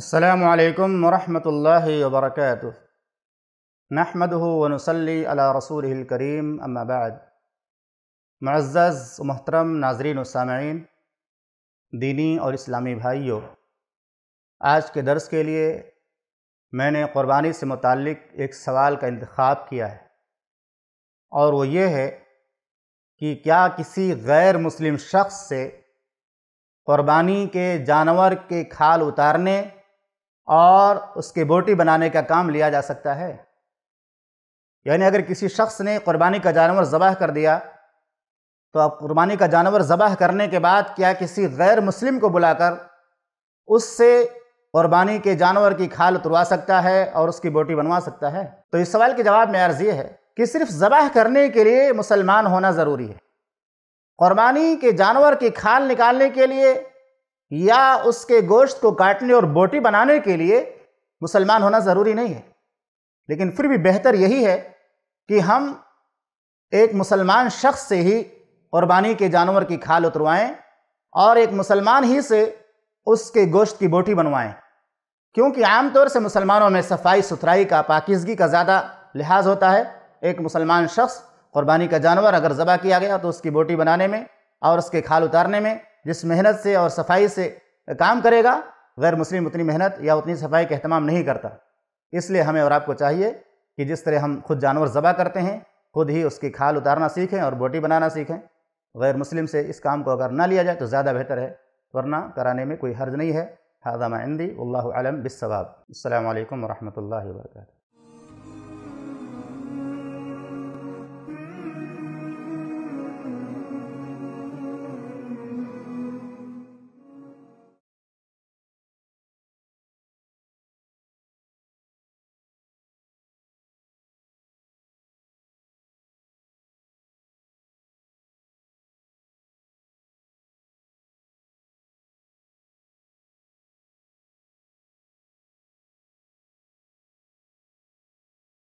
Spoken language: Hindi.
अल्लाम वरहमल वबरक नहमद वनसली अला रसूल करीम अम्माबाद मज़्ज़ मोहतरम नाजरीन सामीन दीनी और इस्लामी भाइयों आज के दर्स के लिए मैंने क़ुरबानी से मुतक़ एक सवाल का इंतखब किया है और वो ये है कि क्या किसी गैर मुस्लिम शख्स से क़ुरबानी के जानवर के खाल उतारने और उसकी बोटी बनाने का काम लिया जा सकता है यानी अगर किसी शख्स ने कुर्बानी का जानवर ज़बह कर दिया तो अब कुर्बानी का जानवर ज़बह करने के बाद क्या किसी गैर मुस्लिम को बुलाकर उससे कुर्बानी के जानवर की खाल उतरवा सकता है और उसकी बोटी बनवा सकता है तो इस सवाल के जवाब में अर्ज़ ये है कि सिर्फ ज़बह करने के लिए मुसलमान होना ज़रूरी है कुर्बानी के जानवर की खाल निकालने के लिए या उसके गोश्त को काटने और बोटी बनाने के लिए मुसलमान होना ज़रूरी नहीं है लेकिन फिर भी बेहतर यही है कि हम एक मुसलमान शख्स से ही क़ुरबानी के जानवर की खाल उतरवाएँ और एक मुसलमान ही से उसके गोश्त की बोटी बनवाएँ क्योंकि आम तौर से मुसलमानों में सफाई सुथराई का पाकिजगी का ज़्यादा लिहाज होता है एक मुसलमान शख्स क़ुरबानी का जानवर अगर ज़बह किया गया तो उसकी बोटी बनाने में और उसके खाल उतारने में जिस मेहनत से और सफाई से काम करेगा गैर मुस्लिम उतनी मेहनत या उतनी सफाई का अहतमाम नहीं करता इसलिए हमें और आपको चाहिए कि जिस तरह हम खुद जानवर ज़बा करते हैं खुद ही उसकी खाल उतारना सीखें और बोटी बनाना सीखें गैर मुस्लिम से इस काम को अगर ना लिया जाए तो ज़्यादा बेहतर है वरना कराने में कोई हर्ज नहीं है हादमा इंदी अल्लाम बिसवाब अल्लाम वरहमल वर्का